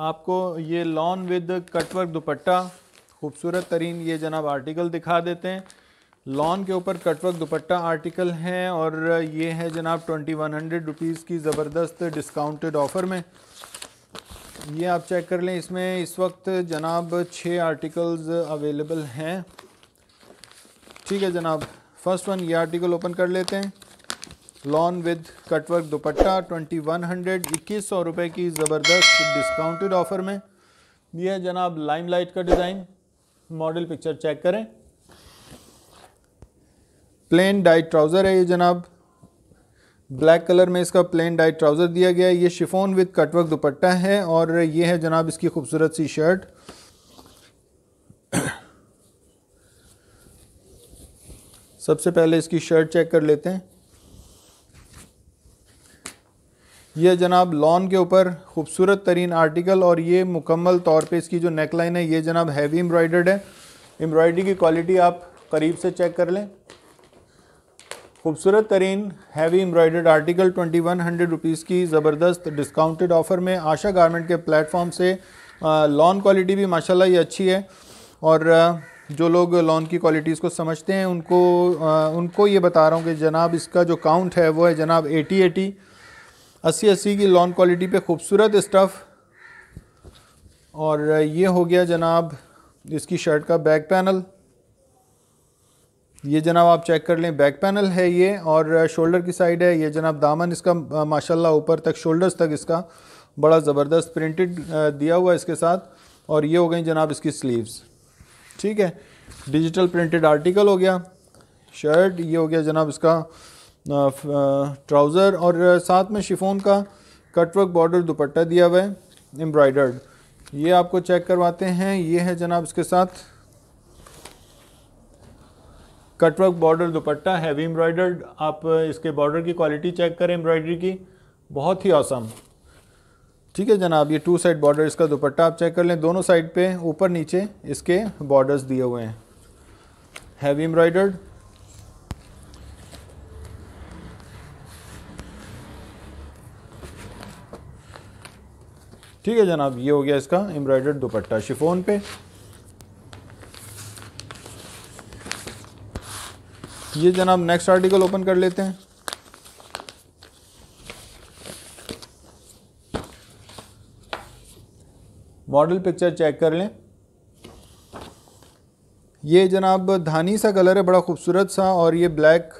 आपको ये lawn with cutwork दुपट्टा खूबसूरत तरीन ये जनाब आर्टिकल दिखा देते हैं लॉन के ऊपर कटवर्क दुपट्टा आर्टिकल हैं और ये है जनाब ट्वेंटी वन हंड्रेड रुपीज़ की ज़बरदस्त डिस्काउंटेड ऑफ़र में ये आप चेक कर लें इसमें इस वक्त जनाब छः आर्टिकल्स अवेलेबल हैं ठीक है जनाब फर्स्ट वन ये आर्टिकल ओपन कर लेते हैं lawn with cutwork dupatta twenty one hundred इक्कीस सौ रुपये की ज़बरदस्त डिस्काउंटेड ऑफर में यह है जनाब लाइमलाइट का डिज़ाइन मॉडल पिक्चर चेक करें प्लेन डाइट ट्राउज़र है ये जनाब ब्लैक कलर में इसका प्लेन डाइट ट्राउज़र दिया गया है ये शिफोन विद कटवर्क दुपट्टा है और ये है जनाब इसकी खूबसूरत सी शर्ट सबसे पहले इसकी शर्ट चेक कर लेते हैं ये जनाब लॉन के ऊपर खूबसूरत तरीन आर्टिकल और ये मुकम्मल तौर पे इसकी जो नेक लाइन है ये जनाब हैवी एम्ब्रॉयडर्ड है एम्ब्रॉयडरी की क्वालिटी आप करीब से चेक कर लें खूबसूरत तरीन heavy embroidered article twenty one hundred rupees की ज़बरदस्त डिस्काउंटेड ऑफ़र में आशा गारमेंट के प्लेटफॉर्म से लॉन क्वालिटी भी माशाल्लाह ये अच्छी है और जो लोग लॉन की क्वालिटीज़ को समझते हैं उनको उनको ये बता रहा हूँ कि जनाब इसका जो काउंट है वो है जनाब एटी एटी अस्सी अस्सी की लॉन क्वालिटी पे खूबसूरत स्टफ़ और ये हो गया जनाब इसकी शर्ट का बैक पैनल ये जनाब आप चेक कर लें बैक पैनल है ये और शोल्डर की साइड है ये जनाब दामन इसका माशाल्लाह ऊपर तक शोल्डर्स तक इसका बड़ा ज़बरदस्त प्रिंटेड दिया हुआ इसके साथ और ये हो गई जनाब इसकी स्लीव्स ठीक है डिजिटल प्रिंटेड आर्टिकल हो गया शर्ट ये हो गया जनाब इसका ट्राउज़र और साथ में शिफोन का कटवर्क बॉर्डर दुपट्टा दिया हुआ है एम्ब्रॉयडर्ड ये आपको चेक करवाते हैं ये है जनाब इसके साथ cutwork border dupatta heavy embroidered आप इसके बॉर्डर की क्वालिटी चेक करें एम्ब्रॉयडरी की बहुत ही औसम ठीक है जनाब ये टू साइड बॉर्डर इसका दुपट्टा आप चेक कर लें दोनों साइड पे ऊपर नीचे इसके बॉर्डर्स दिए हुए हैं हैवी एम्ब्रॉयडर्ड ठीक है जनाब ये हो गया इसका एम्ब्रॉयडर्ड दुपट्टा शिफोन पे ये जनाब नेक्स्ट आर्टिकल ओपन कर लेते हैं मॉडल पिक्चर चेक कर लें ये जनाब धानी सा कलर है बड़ा खूबसूरत सा और ये ब्लैक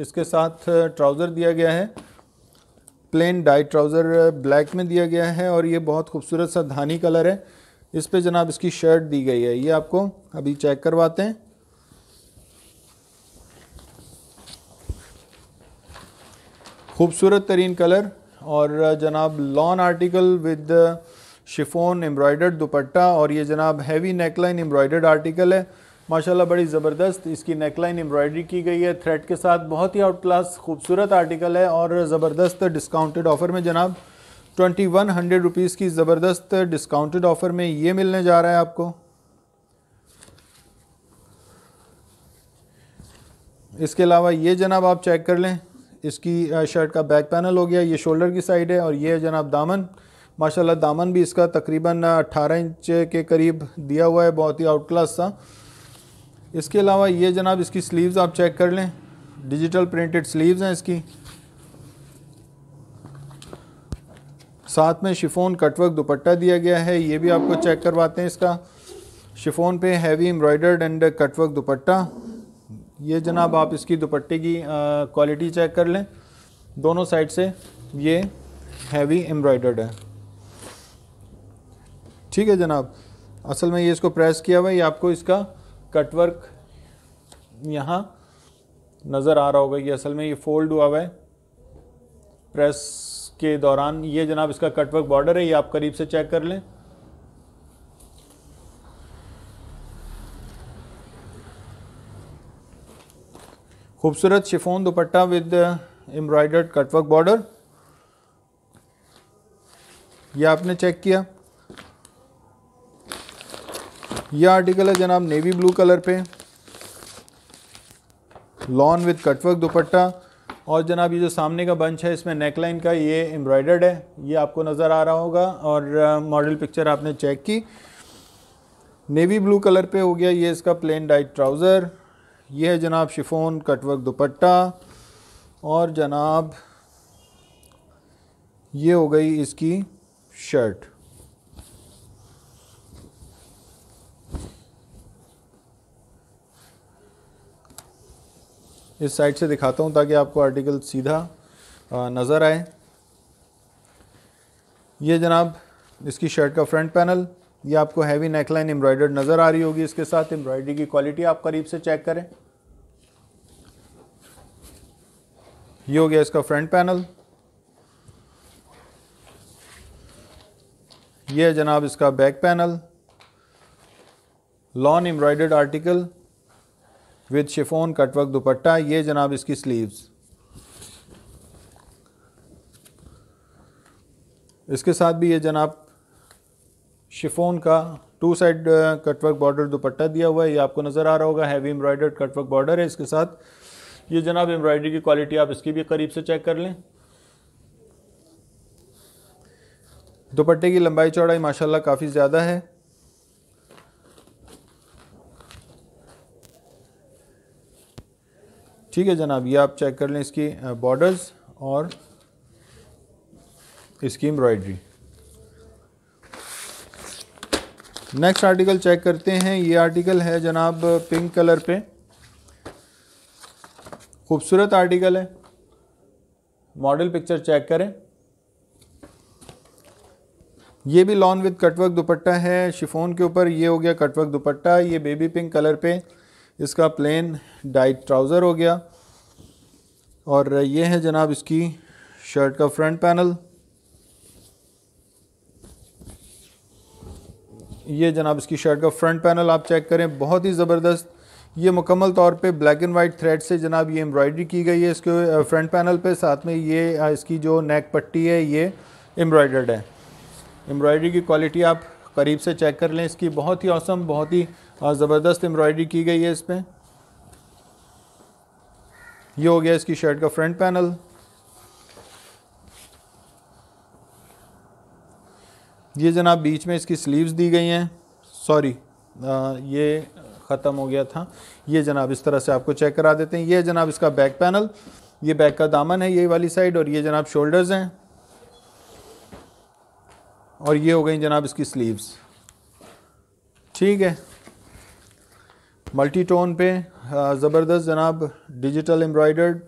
इसके साथ ट्राउज़र uh, दिया गया है प्लेन डाई ट्राउज़र ब्लैक में दिया गया है और ये बहुत खूबसूरत सा धानी कलर है इस पे जनाब इसकी शर्ट दी गई है ये आपको अभी चेक करवाते हैं खूबसूरत तरीन कलर और जनाब lawn article with chiffon embroidered dupatta और ये जनाब हैवी नेकलाइन एम्ब्रॉयडर्ड आर्टिकल है माशाल्लाह बड़ी ज़बरदस्त इसकी नेकलाइन एम्ब्रॉयडरी की गई है थ्रेड के साथ बहुत ही आउट क्लास खूबसूरत आर्टिकल है और ज़बरदस्त डिस्काउंटेड ऑफ़र में जनाब ट्वेंटी वन हंड्रेड रुपीज़ की ज़बरदस्त डिस्काउंटेड ऑफ़र में ये मिलने जा रहा है आपको इसके अलावा ये जनाब आप चेक कर लें इसकी शर्ट का बैक पैनल हो गया ये शोल्डर की साइड है और ये जनाब दामन माशाल्लाह दामन भी इसका तकरीबन 18 इंच के करीब दिया हुआ है बहुत ही आउट क्लास सा इसके अलावा ये जनाब इसकी स्लीव्स आप चेक कर लें डिजिटल प्रिंटेड स्लीव्स हैं इसकी साथ में शिफोन कटवर्क दुपट्टा दिया गया है ये भी आपको चेक करवाते हैं इसका शिफोन पे heavy embroidered and cutwork dupatta ये जनाब आप इसकी दुपट्टे की क्वालिटी चेक कर लें दोनों साइड से ये हैवी एम्ब्रॉयडर्ड है ठीक है जनाब असल में ये इसको प्रेस किया हुआ है ये आपको इसका कटवर्क यहाँ नज़र आ रहा होगा कि असल में ये फोल्ड हुआ हुआ है प्रेस के दौरान ये जनाब इसका कटवर्क बॉर्डर है ये आप करीब से चेक कर लें खूबसूरत chiffon dupatta with embroidered cutwork border यह आपने चेक किया यह आर्टिकल है जनाब नेवी ब्लू कलर पे लॉन विद कटवर्क दुपट्टा और जनाब ये जो सामने का बंच है इसमें नेकलाइन का ये एम्ब्रॉयडर्ड है ये आपको नज़र आ रहा होगा और मॉडल पिक्चर आपने चेक की नेवी ब्लू कलर पे हो गया ये इसका प्लेन डाइट ट्राउज़र ये है जनाब शिफोन कटवर्क दुपट्टा और जनाब ये हो गई इसकी शर्ट इस साइड से दिखाता हूँ ताकि आपको आर्टिकल सीधा नज़र आए ये जनाब इसकी शर्ट का फ्रंट पैनल ये आपको हैवी नेकलाइन एम्ब्रॉयडर्ड नज़र आ रही होगी इसके साथ एम्ब्रॉयडरी की क्वालिटी आप करीब से चेक करें ये हो गया इसका फ्रंट पैनल ये जनाब इसका back panel lawn embroidered article with chiffon cutwork dupatta ये जनाब इसकी स्लीव्स इसके साथ भी ये जनाब शिफोन का two side cutwork border dupatta दिया हुआ है ये आपको नज़र आ रहा होगा हैवी एम्ब्रॉयडर्ड कटवर्क बॉर्डर है इसके साथ ये जनाब एम्ब्रॉयडरी की क्वालिटी आप इसकी भी करीब से चेक कर लें दुपट्टे की लंबाई चौड़ाई माशाल्लाह काफ़ी ज़्यादा है ठीक है जनाब ये आप चेक कर लें इसकी बॉर्डर्स और इसकी एम्ब्रॉयड्री नेक्स्ट आर्टिकल चेक करते हैं ये आर्टिकल है जनाब पिंक कलर पे खूबसूरत आर्टिकल है मॉडल पिक्चर चेक करें ये भी लॉन विद कटवर्क दुपट्टा है शिफोन के ऊपर ये हो गया कटवर्क दुपट्टा ये बेबी पिंक कलर पे इसका प्लेन डाइट ट्राउज़र हो गया और ये है जनाब इसकी शर्ट का फ्रंट पैनल ये जनाब इसकी शर्ट का फ्रंट पैनल आप चेक करें बहुत ही ज़बरदस्त ये मुकम्मल तौर पे ब्लैक एंड वाइट थ्रेड से जनाब ये एम्ब्रॉयडरी की गई है इसके फ्रंट पैनल पे साथ में ये इसकी जो नेक पट्टी है ये एम्ब्रॉयडर्ड है एम्ब्रॉयडरी की क्वालिटी आप करीब से चेक कर लें इसकी बहुत ही औसम बहुत ही और ज़बरदस्त एम्ब्रॉयडरी की गई है इस पर यह हो गया इसकी शर्ट का फ्रंट पैनल ये जनाब बीच में इसकी स्लीव्स दी गई हैं सॉरी ये ख़त्म हो गया था ये जनाब इस तरह से आपको चेक करा देते हैं ये जनाब इसका बैक पैनल ये बैक का दामन है ये वाली साइड और ये जनाब शोल्डर्स हैं और ये हो गई जनाब इसकी स्लीव्स ठीक है मल्टी टोन पे हाँ, ज़बरदस्त जनाब डिजिटल एम्ब्रॉयडर्ड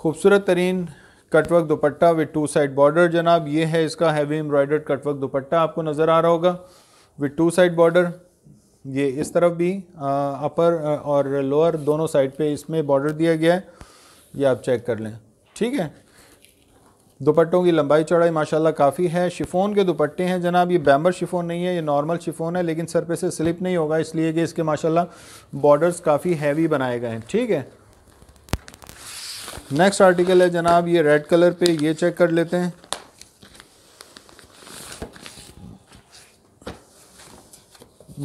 खूबसूरत तरीन cutwork dupatta with two side border जनाब ये है इसका हैवी एम्ब्रॉयडर्ड कटवर्क दुपट्टा आपको नज़र आ रहा होगा विथ टू साइड बॉर्डर ये इस तरफ भी अपर हाँ, हाँ, और लोअर दोनों साइड पे इसमें बॉर्डर दिया गया है ये आप चेक कर लें ठीक है दुपट्टों की लंबाई चौड़ाई माशाल्लाह काफ़ी है शिफोन के दुपट्टे हैं जनाब ये बैम्बर शिफोन नहीं है ये नॉर्मल शिफोन है लेकिन सर पे से स्लिप नहीं होगा इसलिए कि इसके माशाल्लाह बॉर्डर्स काफ़ी हैवी बनाए गए हैं ठीक है नेक्स्ट आर्टिकल है जनाब ये रेड कलर पे ये चेक कर लेते हैं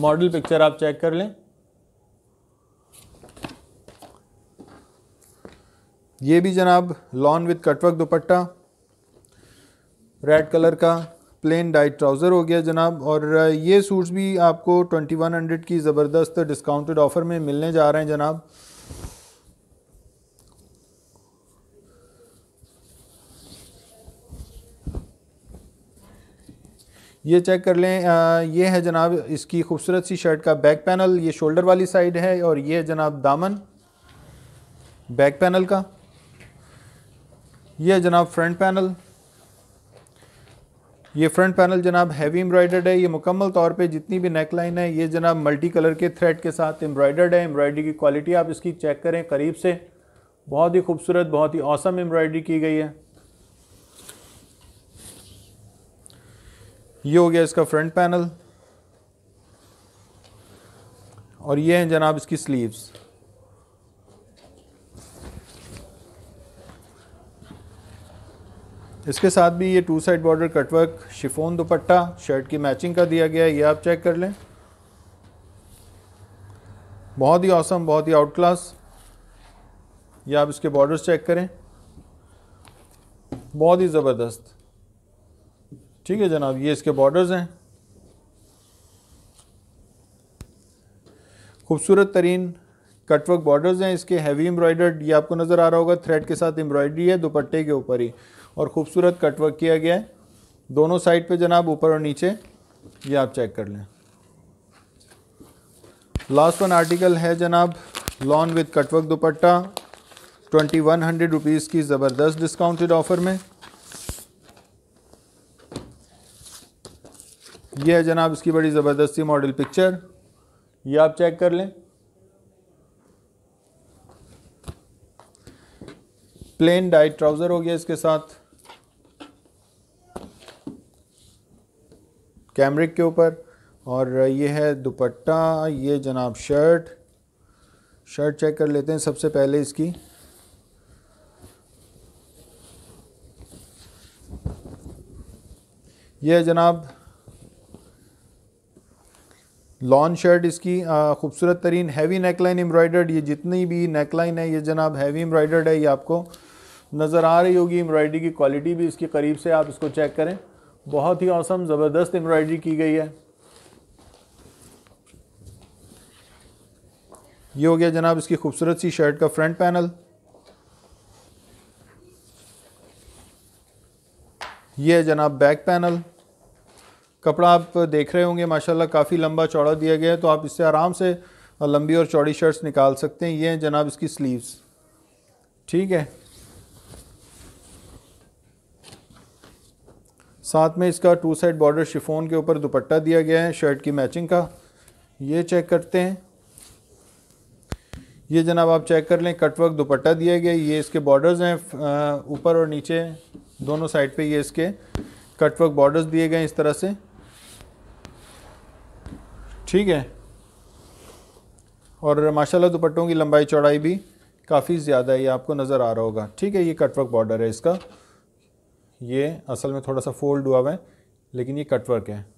मॉडल पिक्चर आप चेक कर लें ये भी जनाब lawn with cutwork dupatta red colour का प्लेन डाइट ट्राउज़र हो गया जनाब और uh, ये सूट्स भी आपको 2100 की ज़बरदस्त डिस्काउंटेड ऑफ़र में मिलने जा रहे हैं जनाब ये चेक कर लें आ, uh, ये है जनाब इसकी खूबसूरत सी शर्ट का बैक पैनल ये शोल्डर वाली साइड है और ये है जनाब दामन बैक पैनल का ये है जनाब फ्रंट पैनल ये फ्रंट पैनल जनाब हैवी एम्ब्रॉयडर्ड है ये मुकम्मल तौर पे जितनी भी नेक लाइन है ये जनाब मल्टी कलर के थ्रेड के साथ एम्ब्रॉयडर्ड है एम्ब्रॉयडरी की क्वालिटी आप इसकी चेक करें करीब से बहुत ही खूबसूरत बहुत ही औसम एम्ब्रॉयडरी की गई है ये हो गया इसका फ्रंट पैनल और ये हैं जनाब इसकी स्लीव्स इसके साथ भी ये two side border cutwork chiffon dupatta shirt की मैचिंग का दिया गया है ये आप चेक कर लें बहुत ही औसम बहुत ही आउट क्लास ये आप इसके बॉर्डर्स चेक करें बहुत ही ज़बरदस्त ठीक है जनाब ये इसके बॉर्डर्स हैं खूबसूरत तरीन कटवर्क बॉर्डर्स हैं इसके हैवी एम्ब्रॉयडर्ड ये आपको नज़र आ रहा होगा थ्रेड के साथ एम्ब्रॉयडरी है दुपट्टे के ऊपर ही और ख़ूबसूरत कटवर्क किया गया है दोनों साइड पे जनाब ऊपर और नीचे ये आप चेक कर लें लास्ट वन आर्टिकल है जनाब lawn with cutwork dupatta twenty one hundred rupees की ज़बरदस्त डिस्काउंटेड ऑफ़र में यह है जनाब इसकी बड़ी ज़बरदस्ती मॉडल पिक्चर ये आप चेक कर लें प्लेन डाइट ट्राउज़र हो गया इसके साथ कैमरिक के ऊपर और ये है दुपट्टा ये जनाब शर्ट शर्ट चेक कर लेते हैं सबसे पहले इसकी ये है जनाब लॉन शर्ट इसकी खूबसूरत तरीन हैवी नेकलाइन एम्ब्रॉयडर्ड ये जितनी भी नेकलाइन है ये जनाब हैवी एम्ब्रॉयडर्ड है ये आपको नज़र आ रही होगी एम्ब्रॉयडरी की क्वालिटी भी इसके करीब से आप इसको चेक करें बहुत ही औसम ज़बरदस्त एम्ब्रॉयडरी की गई है ये हो गया जनाब इसकी खूबसूरत सी शर्ट का फ्रंट पैनल ये है जनाब बैक पैनल कपड़ा आप देख रहे होंगे माशाल्लाह काफ़ी लंबा चौड़ा दिया गया है तो आप इससे आराम से लंबी और चौड़ी शर्ट्स निकाल सकते हैं ये हैं जनाब इसकी स्लीव्स ठीक है साथ में इसका टू साइड बॉर्डर शिफोन के ऊपर दुपट्टा दिया गया है शर्ट की मैचिंग का ये चेक करते हैं ये जनाब आप चेक कर लें कटवर्क दुपट्टा दिया गया ये इसके बॉर्डर्स हैं ऊपर और नीचे दोनों साइड पे ये इसके कटवर्क बॉर्डर्स दिए गए इस तरह से ठीक है और माशाल्लाह दुपट्टों की लंबाई चौड़ाई भी काफ़ी ज़्यादा है ये आपको नज़र आ रहा होगा ठीक है ये कटवर्क बॉर्डर है इसका ये असल में थोड़ा सा फोल्ड हुआ हुआ है लेकिन ये कटवर्क है